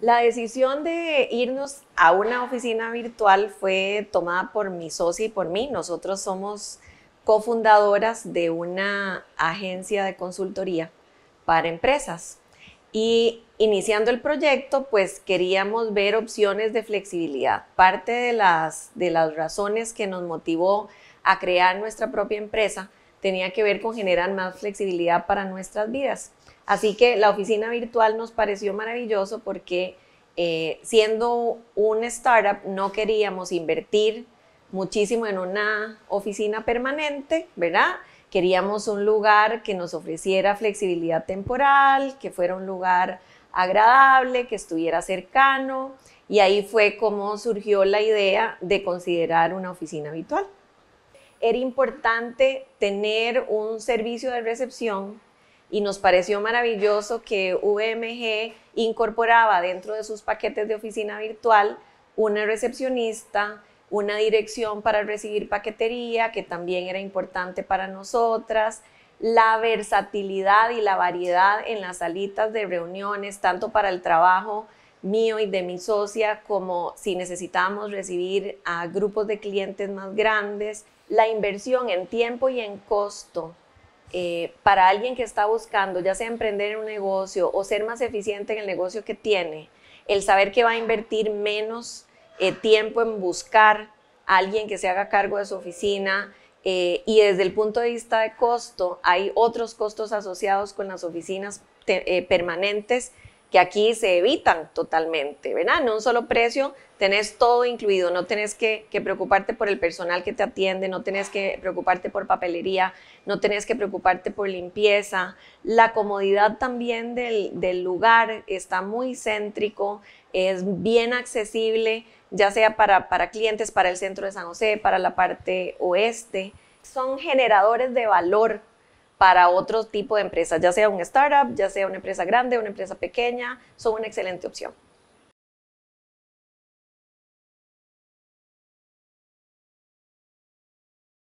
La decisión de irnos a una oficina virtual fue tomada por mi socio y por mí. Nosotros somos cofundadoras de una agencia de consultoría para empresas. Y iniciando el proyecto, pues queríamos ver opciones de flexibilidad. Parte de las, de las razones que nos motivó a crear nuestra propia empresa tenía que ver con generar más flexibilidad para nuestras vidas. Así que la oficina virtual nos pareció maravilloso porque eh, siendo un startup no queríamos invertir muchísimo en una oficina permanente, ¿verdad? Queríamos un lugar que nos ofreciera flexibilidad temporal, que fuera un lugar agradable, que estuviera cercano, y ahí fue como surgió la idea de considerar una oficina virtual era importante tener un servicio de recepción y nos pareció maravilloso que VMG incorporaba dentro de sus paquetes de oficina virtual una recepcionista, una dirección para recibir paquetería, que también era importante para nosotras, la versatilidad y la variedad en las salitas de reuniones, tanto para el trabajo mío y de mi socia, como si necesitamos recibir a grupos de clientes más grandes, la inversión en tiempo y en costo eh, para alguien que está buscando, ya sea emprender un negocio o ser más eficiente en el negocio que tiene, el saber que va a invertir menos eh, tiempo en buscar a alguien que se haga cargo de su oficina, eh, y desde el punto de vista de costo, hay otros costos asociados con las oficinas permanentes que aquí se evitan totalmente, ¿verdad? En un solo precio tenés todo incluido, no tenés que, preocuparte por el personal que te atiende, no tenés que preocuparte por papelería, no tenés que preocuparte por limpieza, la comodidad también del, lugar está muy céntrico, es bien accesible, ya sea para, para clientes, para el centro de San José, para la parte oeste, son generadores de valor para otro tipo de empresas, ya sea un startup, ya sea una empresa grande, una empresa pequeña, son una excelente opción.